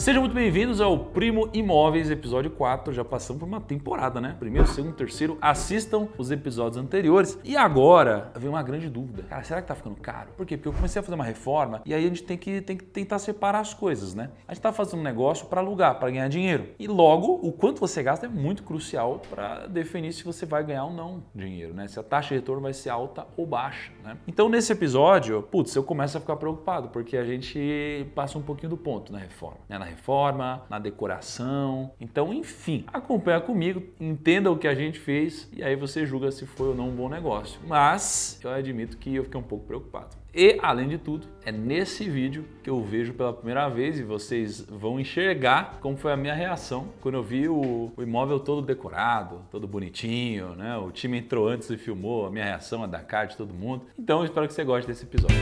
Sejam muito bem-vindos ao Primo Imóveis, episódio 4. Já passamos por uma temporada, né? Primeiro, segundo, terceiro. Assistam os episódios anteriores. E agora vem uma grande dúvida. Cara, será que tá ficando caro? Por quê? Porque eu comecei a fazer uma reforma e aí a gente tem que, tem que tentar separar as coisas, né? A gente tá fazendo um negócio para alugar, para ganhar dinheiro. E logo, o quanto você gasta é muito crucial para definir se você vai ganhar ou não dinheiro, né? Se a taxa de retorno vai ser alta ou baixa, né? Então, nesse episódio, putz, eu começo a ficar preocupado, porque a gente passa um pouquinho do ponto na reforma, né? Na reforma, na decoração. Então, enfim, acompanha comigo, entenda o que a gente fez e aí você julga se foi ou não um bom negócio. Mas eu admito que eu fiquei um pouco preocupado. E, além de tudo, é nesse vídeo que eu vejo pela primeira vez e vocês vão enxergar como foi a minha reação quando eu vi o, o imóvel todo decorado, todo bonitinho, né? O time entrou antes e filmou, a minha reação, a da cara de todo mundo. Então, espero que você goste desse episódio.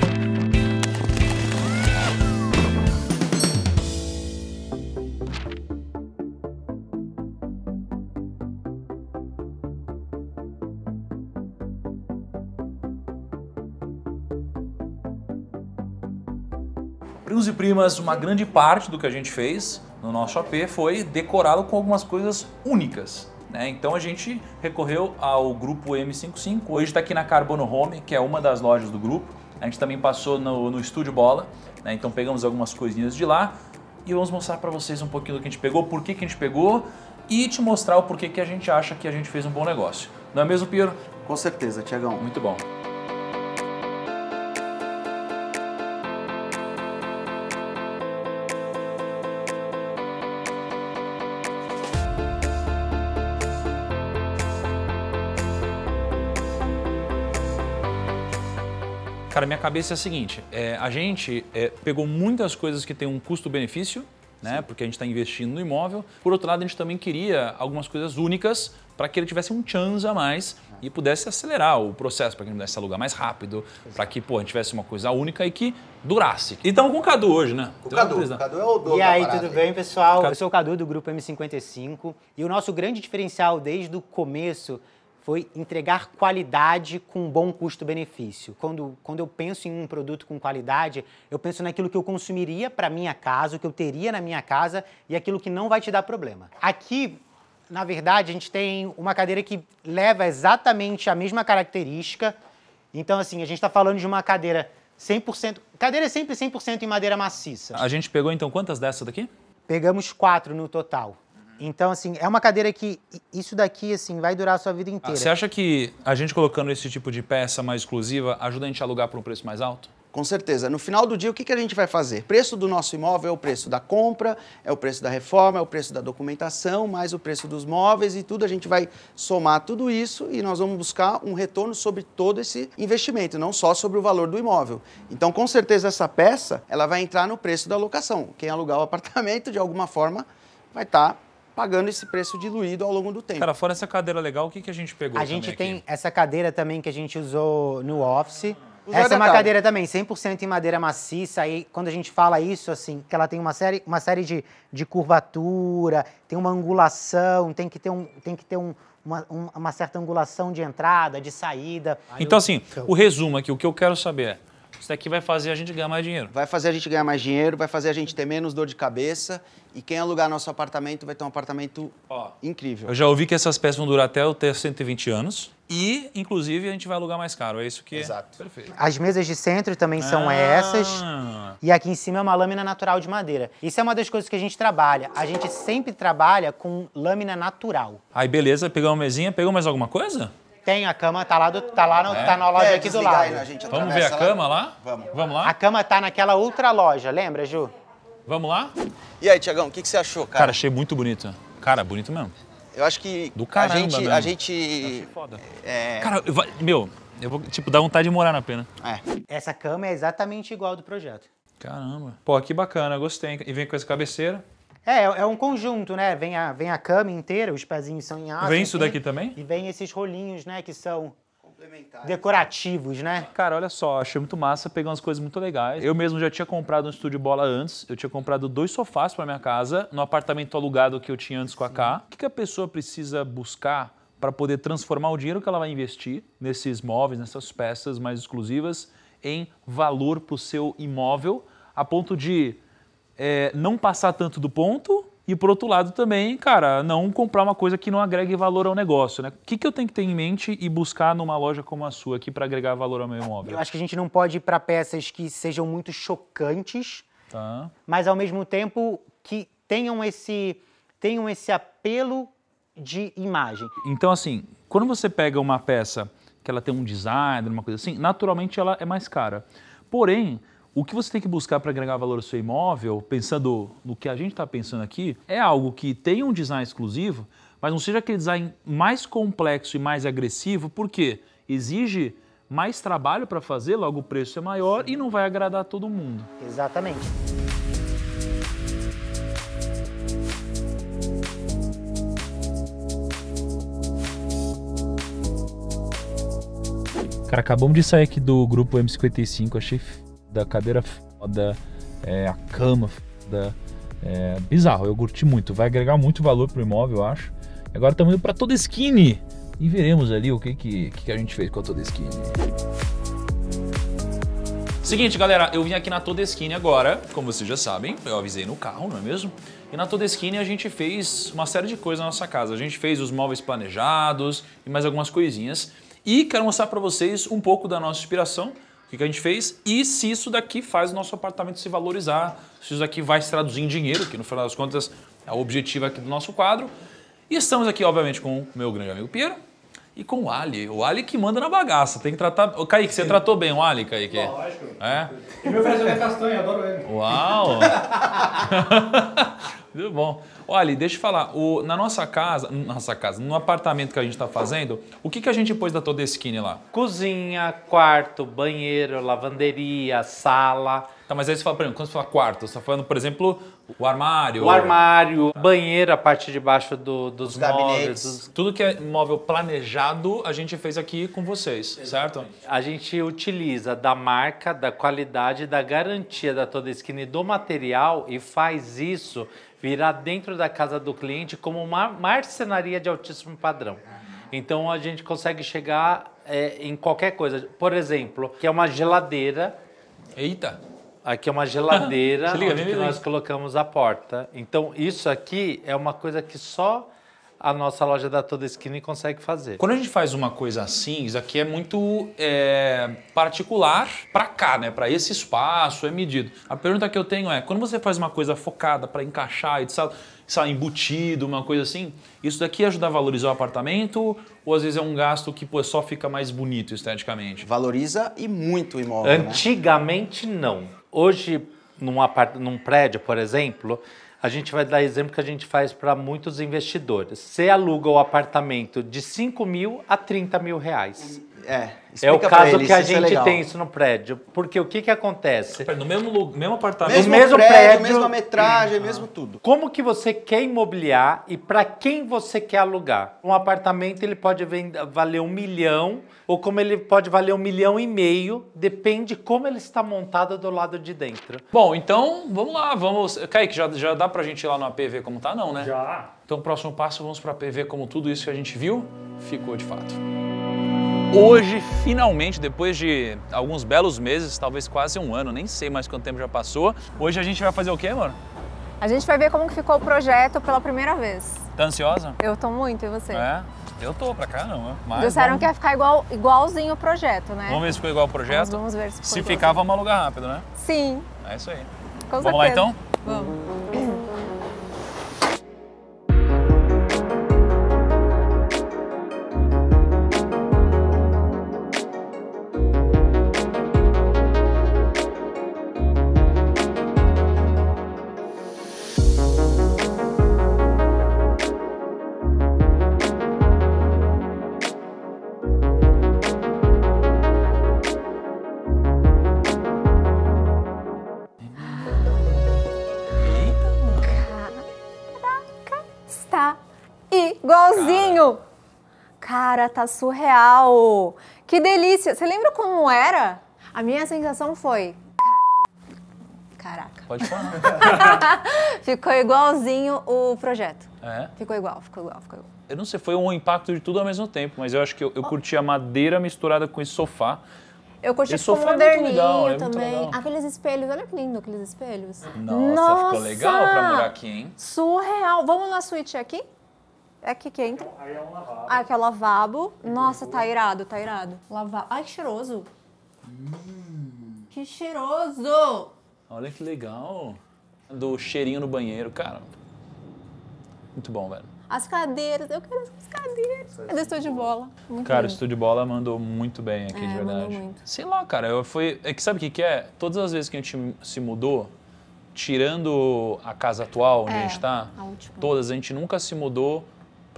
Primos e primas, uma grande parte do que a gente fez no nosso AP foi decorado com algumas coisas únicas. Né? Então a gente recorreu ao grupo M55, hoje está aqui na Carbono Home, que é uma das lojas do grupo. A gente também passou no, no estúdio Bola, né? então pegamos algumas coisinhas de lá e vamos mostrar para vocês um pouquinho do que a gente pegou, por que, que a gente pegou e te mostrar o porquê que a gente acha que a gente fez um bom negócio. Não é mesmo, Piero? Com certeza, Tiagão. Muito bom. Cara, minha cabeça é a seguinte: é, a gente é, pegou muitas coisas que têm um custo-benefício, né? Porque a gente está investindo no imóvel. Por outro lado, a gente também queria algumas coisas únicas para que ele tivesse um chance a mais ah. e pudesse acelerar o processo, para que ele pudesse alugar mais rápido, para que pô, a gente tivesse uma coisa única e que durasse. Então com o Cadu hoje, né? Com o Cadu, o Cadu é o dono E aí, tudo bem, pessoal? Eu sou o Cadu do Grupo M55 e o nosso grande diferencial desde o começo foi entregar qualidade com bom custo-benefício. Quando, quando eu penso em um produto com qualidade, eu penso naquilo que eu consumiria para minha casa, o que eu teria na minha casa e aquilo que não vai te dar problema. Aqui, na verdade, a gente tem uma cadeira que leva exatamente a mesma característica. Então, assim, a gente está falando de uma cadeira 100%. Cadeira é sempre 100% em madeira maciça. A gente pegou, então, quantas dessas daqui? Pegamos quatro no total. Então, assim, é uma cadeira que isso daqui, assim, vai durar a sua vida ah, inteira. Ah, você acha que a gente colocando esse tipo de peça mais exclusiva ajuda a gente a alugar por um preço mais alto? Com certeza. No final do dia, o que, que a gente vai fazer? Preço do nosso imóvel é o preço da compra, é o preço da reforma, é o preço da documentação, mais o preço dos móveis e tudo. A gente vai somar tudo isso e nós vamos buscar um retorno sobre todo esse investimento, não só sobre o valor do imóvel. Então, com certeza, essa peça ela vai entrar no preço da locação. Quem alugar o apartamento, de alguma forma, vai estar. Tá pagando esse preço diluído ao longo do tempo. Cara, fora essa cadeira legal, o que, que a gente pegou? A gente tem aqui? essa cadeira também que a gente usou no office. essa é uma cadeira também, 100% em madeira maciça. E quando a gente fala isso, assim, que ela tem uma série, uma série de, de curvatura, tem uma angulação, tem que ter, um, tem que ter um, uma, uma certa angulação de entrada, de saída. Então, assim, o resumo aqui, o que eu quero saber é, isso daqui vai fazer a gente ganhar mais dinheiro. Vai fazer a gente ganhar mais dinheiro, vai fazer a gente ter menos dor de cabeça. E quem alugar nosso apartamento vai ter um apartamento Ó, incrível. Eu já ouvi que essas peças vão durar até eu ter 120 anos. E, inclusive, a gente vai alugar mais caro. É isso que. Exato. Perfeito. As mesas de centro também são ah. essas. E aqui em cima é uma lâmina natural de madeira. Isso é uma das coisas que a gente trabalha. A gente sempre trabalha com lâmina natural. Aí, beleza, Pegou uma mesinha. Pegou mais alguma coisa? Tem, a cama tá lá, do, tá lá no, é. tá na loja é, aqui do lado. Aí, né, gente, Vamos ver a cama lá? lá? Vamos. Vamos lá? A cama tá naquela outra loja, lembra, Ju? Vamos lá? E aí, Tiagão, o que, que você achou, cara? Cara, achei muito bonito. Cara, bonito mesmo. Eu acho que do caramba, a gente. Mesmo. A gente foda. É... Cara, eu, meu, eu vou, tipo, dar vontade de morar na pena. É. Essa cama é exatamente igual ao do projeto. Caramba. Pô, que bacana, gostei. E vem com essa cabeceira. É, é, é um conjunto, né? Vem a, vem a cama inteira, os pezinhos são em aço. Vem isso daqui também? E vem esses rolinhos, né? Que são decorativos, né? Cara, olha só, achei muito massa, peguei umas coisas muito legais. Eu mesmo já tinha comprado um estúdio bola antes, eu tinha comprado dois sofás para minha casa, no apartamento alugado que eu tinha antes com a K. O que, que a pessoa precisa buscar para poder transformar o dinheiro que ela vai investir nesses móveis, nessas peças mais exclusivas, em valor para o seu imóvel, a ponto de é, não passar tanto do ponto e, por outro lado, também, cara, não comprar uma coisa que não agregue valor ao negócio, né? O que, que eu tenho que ter em mente e buscar numa loja como a sua aqui para agregar valor ao meu imóvel? Eu acho que a gente não pode ir para peças que sejam muito chocantes, tá. mas, ao mesmo tempo, que tenham esse, tenham esse apelo de imagem. Então, assim, quando você pega uma peça que ela tem um design, uma coisa assim, naturalmente ela é mais cara. Porém, o que você tem que buscar para agregar valor ao seu imóvel, pensando no que a gente está pensando aqui, é algo que tenha um design exclusivo, mas não seja aquele design mais complexo e mais agressivo, porque exige mais trabalho para fazer, logo o preço é maior e não vai agradar todo mundo. Exatamente. Cara, acabamos de sair aqui do grupo M55, achei da cadeira foda, é, a cama foda. É, bizarro, eu curti muito. Vai agregar muito valor pro imóvel, eu acho. Agora estamos indo para toda skin e veremos ali o que, que, que a gente fez com a toda skin. Seguinte, galera, eu vim aqui na Todeskine agora, como vocês já sabem, eu avisei no carro, não é mesmo? E na Todeskine a gente fez uma série de coisas na nossa casa. A gente fez os móveis planejados e mais algumas coisinhas. E quero mostrar para vocês um pouco da nossa inspiração o que, que a gente fez? E se isso daqui faz o nosso apartamento se valorizar, se isso daqui vai se traduzir em dinheiro, que no final das contas é o objetivo aqui do nosso quadro. E estamos aqui, obviamente, com o meu grande amigo Piero e com o Ali. O Ali que manda na bagaça. Tem que tratar. O Kaique, você tratou bem o Ali, Kaique? Lógico. É? E meu professor é castanho, adoro ele. Uau! Muito bom. Olha, deixa eu falar, o, na nossa casa, nossa casa, no apartamento que a gente está fazendo, o que, que a gente pôs da toda skin lá? Cozinha, quarto, banheiro, lavanderia, sala. Tá, mas aí você fala, por exemplo, quando você fala quarto, você tá falando, por exemplo, o armário. O armário, tá. banheiro, a parte de baixo do, dos Os móveis. Dos... Tudo que é móvel planejado, a gente fez aqui com vocês, Exatamente. certo? A gente utiliza da marca, da qualidade, da garantia da Toda Skin e do material e faz isso virar dentro da casa do cliente como uma marcenaria de altíssimo padrão. Então a gente consegue chegar é, em qualquer coisa. Por exemplo, que é uma geladeira. Eita! Aqui é uma ah, geladeira liga, onde nós colocamos a porta. Então, isso aqui é uma coisa que só a nossa loja da Toda Esquina consegue fazer. Quando a gente faz uma coisa assim, isso aqui é muito é, particular para cá, né? Para esse espaço, é medido. A pergunta que eu tenho é, quando você faz uma coisa focada para encaixar, etc., sabe, embutido, uma coisa assim, isso daqui ajuda a valorizar o apartamento ou às vezes é um gasto que pô, só fica mais bonito esteticamente? Valoriza e muito o imóvel, né? Antigamente, né? não hoje, apart, num prédio, por exemplo, a gente vai dar exemplo que a gente faz para muitos investidores. Você aluga o apartamento de 5 mil a 30 mil reais. É, é o caso ele, que a gente é tem isso no prédio. Porque o que, que acontece? No mesmo, lugar, mesmo apartamento, mesmo no mesmo prédio, prédio mesma metragem, ah. mesmo tudo. Como que você quer imobiliar e para quem você quer alugar? Um apartamento ele pode valer um milhão ou como ele pode valer um milhão e meio, depende como ele está montado do lado de dentro. Bom, então vamos lá, vamos. Kaique, já, já dá pra gente ir lá no APV como tá, não, né? Já. Então, próximo passo, vamos para a PV como tudo isso que a gente viu ficou de fato. Hoje, finalmente, depois de alguns belos meses, talvez quase um ano, nem sei mais quanto tempo já passou, hoje a gente vai fazer o quê, mano? A gente vai ver como que ficou o projeto pela primeira vez. Tá ansiosa? Eu tô muito, e você? É, eu tô, pra cá não, mas... Disseram vamos... que ia ficar igual, igualzinho o projeto, né? Vamos ver se ficou igual o projeto? Vamos, vamos ver se ficou Se ficava ficar, vamos alugar rápido, né? Sim. É isso aí. Com vamos certeza. lá então? Vamos. Cara, tá surreal! Que delícia! Você lembra como era? A minha sensação foi. Caraca. Pode falar. ficou igualzinho o projeto. É? Ficou igual, ficou igual, ficou igual. Eu não sei, foi um impacto de tudo ao mesmo tempo, mas eu acho que eu, eu curti a madeira misturada com esse sofá. Eu curti esse sofá é moderninho é legal, é também. Aqueles espelhos, olha que lindo aqueles espelhos. Nossa, Nossa, ficou legal pra morar aqui, hein? Surreal. Vamos na suíte aqui? É aqui que entra. É aí é um lavabo. Ah, que é o lavabo. Nossa, tá irado, tá irado. Lavabo. Ai, que cheiroso. Hum. Que cheiroso! Olha que legal. Do cheirinho no banheiro, cara. Muito bom, velho. As cadeiras, eu quero as cadeiras. É do estúdio bola. Muito cara, lindo. o estúdio bola mandou muito bem aqui, é, de verdade. Muito. Sei lá, cara, eu fui. É que sabe o que, que é? Todas as vezes que a gente se mudou, tirando a casa atual onde é, a gente tá, a todas, a gente nunca se mudou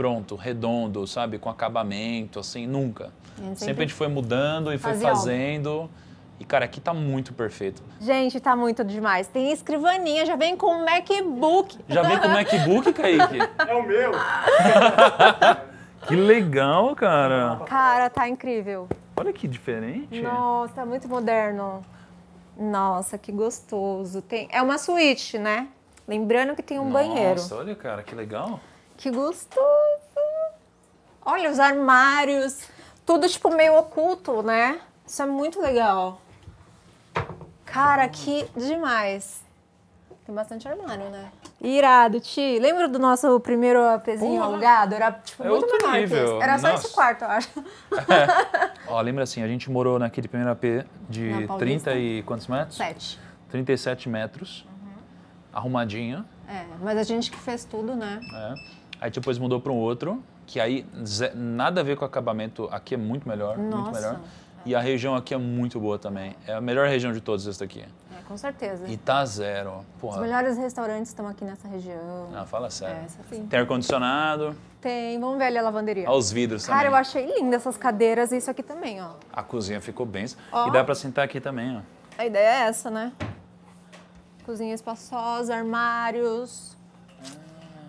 pronto, redondo, sabe, com acabamento, assim, nunca. Sempre... sempre a gente foi mudando e foi fazendo. Algo. E, cara, aqui tá muito perfeito. Gente, tá muito demais. Tem escrivaninha, já vem com MacBook. Já vem com MacBook, Kaique? É o meu. que legal, cara. Cara, tá incrível. Olha que diferente. Nossa, tá muito moderno. Nossa, que gostoso. Tem... É uma suíte, né? Lembrando que tem um Nossa, banheiro. Nossa, olha, cara, que legal. Que gostoso. Olha os armários, tudo tipo meio oculto, né? Isso é muito legal. Cara, que demais. Tem bastante armário, né? Irado, Ti. Lembra do nosso primeiro apêzinho alugado? Era tipo, é muito menor Era só Nossa. esse quarto, eu acho. É. Ó, lembra assim, a gente morou naquele primeiro AP de 30 e quantos metros? Sete. 37 metros. Uhum. Arrumadinho. É, mas a gente que fez tudo, né? É. Aí depois mudou para um outro que aí nada a ver com acabamento, aqui é muito melhor, Nossa. muito melhor. E a região aqui é muito boa também. É a melhor região de todas essa daqui. É, com certeza. E tá zero. Porra. Os melhores restaurantes estão aqui nessa região. Ah, fala é, sério. É, Tem ar-condicionado. Tem. Vamos ver ali a lavanderia. Olha os vidros Cara, também. Cara, eu achei linda essas cadeiras e isso aqui também, ó. A cozinha ficou bem. Ó. E dá pra sentar aqui também, ó. A ideia é essa, né? Cozinha espaçosa, armários.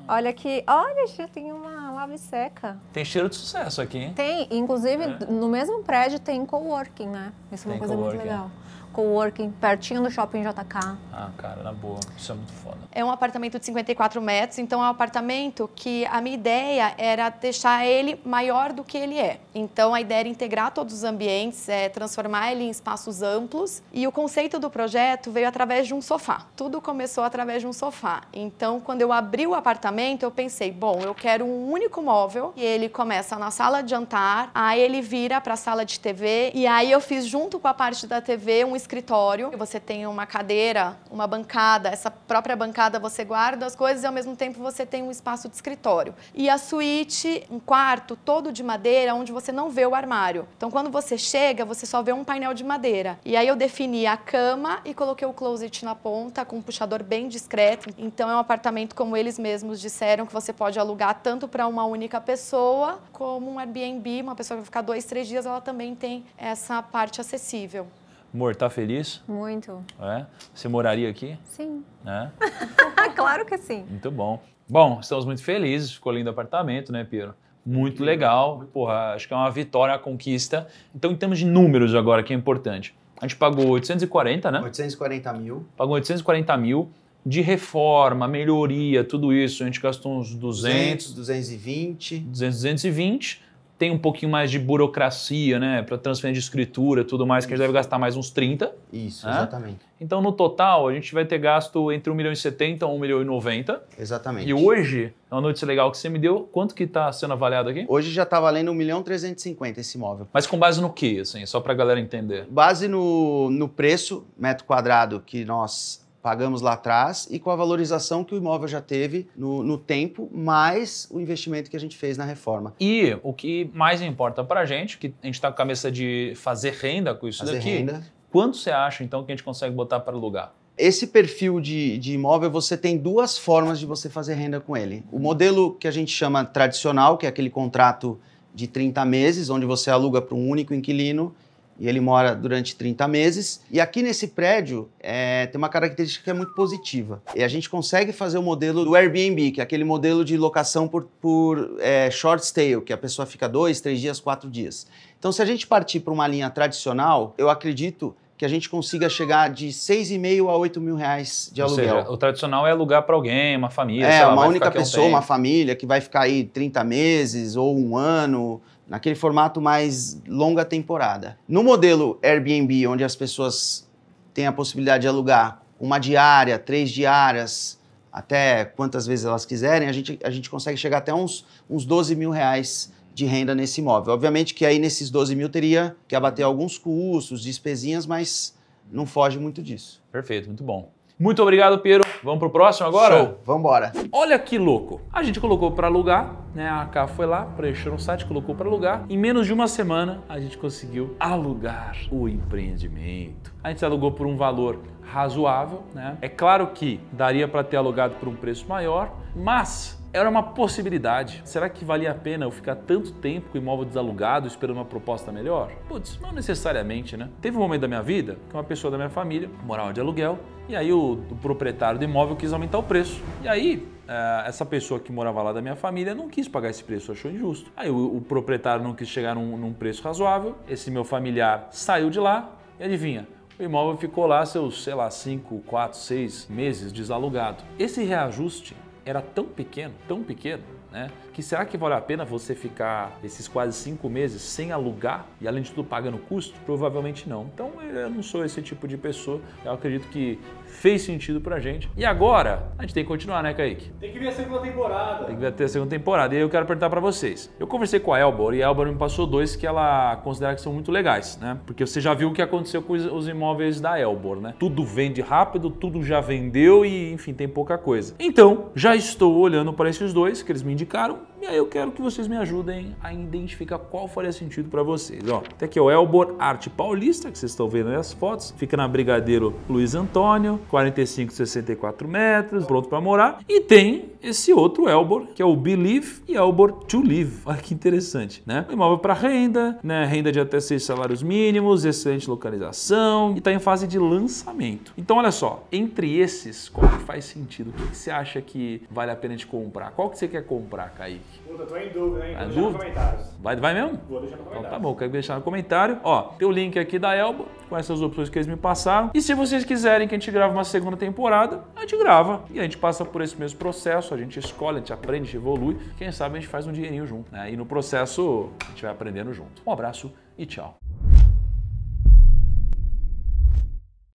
Ah. Olha aqui. Olha, já tem uma suave e seca. Tem cheiro de sucesso aqui, hein? Tem. Inclusive, é. no mesmo prédio tem coworking, né? Isso é uma tem coisa muito legal coworking pertinho do shopping JK. Ah, cara, na boa. Isso é muito foda. É um apartamento de 54 metros, então é um apartamento que a minha ideia era deixar ele maior do que ele é. Então a ideia era integrar todos os ambientes, é, transformar ele em espaços amplos. E o conceito do projeto veio através de um sofá. Tudo começou através de um sofá. Então, quando eu abri o apartamento, eu pensei, bom, eu quero um único móvel. E ele começa na sala de jantar, aí ele vira para a sala de TV. E aí eu fiz junto com a parte da TV um escritório, você tem uma cadeira, uma bancada, essa própria bancada você guarda as coisas e ao mesmo tempo você tem um espaço de escritório. E a suíte, um quarto todo de madeira onde você não vê o armário. Então quando você chega, você só vê um painel de madeira. E aí eu defini a cama e coloquei o closet na ponta com um puxador bem discreto. Então é um apartamento como eles mesmos disseram que você pode alugar tanto para uma única pessoa como um Airbnb, uma pessoa que vai ficar dois, três dias, ela também tem essa parte acessível. Amor, tá feliz? Muito. É? Você moraria aqui? Sim. É? claro que sim. Muito bom. Bom, estamos muito felizes. Ficou lindo o apartamento, né, Piero? Muito legal. Porra, acho que é uma vitória, uma conquista. Então, em termos de números agora, que é importante. A gente pagou 840, né? 840 mil. Pagou 840 mil de reforma, melhoria, tudo isso. A gente gastou uns 200... 200, 220. 200, 220 tem um pouquinho mais de burocracia, né? Para transferência de escritura tudo mais, que a gente deve gastar mais uns 30. Isso, né? exatamente. Então, no total, a gente vai ter gasto entre 1 milhão e 70 a 1 milhão e 90. Exatamente. E hoje, é uma notícia legal que você me deu, quanto que está sendo avaliado aqui? Hoje já está valendo 1 milhão e 350 esse imóvel. Mas com base no que, assim, só para a galera entender? Base no, no preço, metro quadrado, que nós pagamos lá atrás e com a valorização que o imóvel já teve no, no tempo, mais o investimento que a gente fez na reforma. E o que mais importa para a gente, que a gente está com a cabeça de fazer renda com isso fazer daqui, renda. quanto você acha então que a gente consegue botar para alugar? Esse perfil de, de imóvel, você tem duas formas de você fazer renda com ele. O modelo que a gente chama tradicional, que é aquele contrato de 30 meses, onde você aluga para um único inquilino e ele mora durante 30 meses. E aqui nesse prédio é, tem uma característica que é muito positiva. E a gente consegue fazer o modelo do Airbnb, que é aquele modelo de locação por, por é, short stay, que a pessoa fica dois, três dias, quatro dias. Então, se a gente partir para uma linha tradicional, eu acredito que a gente consiga chegar de 6,5 a 8 mil reais de Ou aluguel. Seja, o tradicional é alugar para alguém, uma família. É, lá, uma única pessoa, uma família que vai ficar aí 30 meses ou um ano, naquele formato mais longa temporada. No modelo Airbnb, onde as pessoas têm a possibilidade de alugar uma diária, três diárias, até quantas vezes elas quiserem, a gente, a gente consegue chegar até uns, uns 12 mil reais de renda nesse imóvel. Obviamente que aí nesses 12 mil teria que abater alguns custos, despesinhas, mas não foge muito disso. Perfeito, muito bom. Muito obrigado, Piero. Vamos pro próximo agora? Show, vambora. Olha que louco. A gente colocou para alugar, né? A AK foi lá, preencheu no site, colocou para alugar. Em menos de uma semana, a gente conseguiu alugar o empreendimento. A gente alugou por um valor razoável, né? É claro que daria para ter alugado por um preço maior, mas era uma possibilidade. Será que valia a pena eu ficar tanto tempo com o imóvel desalugado esperando uma proposta melhor? Putz, não necessariamente, né? Teve um momento da minha vida que uma pessoa da minha família morava de aluguel e aí o, o proprietário do imóvel quis aumentar o preço. E aí eh, essa pessoa que morava lá da minha família não quis pagar esse preço, achou injusto. Aí o, o proprietário não quis chegar num, num preço razoável, esse meu familiar saiu de lá e adivinha, o imóvel ficou lá seus, sei lá, 5, 4, 6 meses desalugado. Esse reajuste era tão pequeno, tão pequeno, né? Que será que vale a pena você ficar esses quase cinco meses sem alugar e além de tudo pagando custo? Provavelmente não. Então eu não sou esse tipo de pessoa. Eu acredito que fez sentido pra gente. E agora, a gente tem que continuar, né, Kaique? Tem que vir a segunda temporada. Tem que vir a segunda temporada. E aí eu quero perguntar pra vocês. Eu conversei com a Elbor e a Elbor me passou dois que ela considera que são muito legais, né? Porque você já viu o que aconteceu com os imóveis da Elbor, né? Tudo vende rápido, tudo já vendeu e, enfim, tem pouca coisa. Então, já estou olhando para esses dois que eles me indicaram e aí eu quero que vocês me ajudem a identificar qual faria sentido para vocês. Ó, até aqui é o Elbor Arte Paulista, que vocês estão vendo aí as fotos. Fica na Brigadeiro Luiz Antônio, 45, 64 metros, pronto para morar. E tem esse outro Elbor, que é o Believe e Elbor To Live. Olha que interessante, né? imóvel para renda, né? Renda de até seis salários mínimos, excelente localização e está em fase de lançamento. Então, olha só, entre esses, qual que faz sentido? O que, que você acha que vale a pena de comprar? Qual que você quer comprar, Kaique? Puta, tô em dúvida, hein? Tá Vou deixar nos comentários. Vai, vai mesmo? Vou deixar no comentário. Então, tá bom, quero deixar no comentário. Ó, tem o link aqui da Elba, com essas opções que eles me passaram. E se vocês quiserem que a gente grave uma segunda temporada, a gente grava. E a gente passa por esse mesmo processo, a gente escolhe, a gente aprende, a gente evolui. Quem sabe a gente faz um dinheirinho junto, né? E no processo a gente vai aprendendo junto. Um abraço e tchau.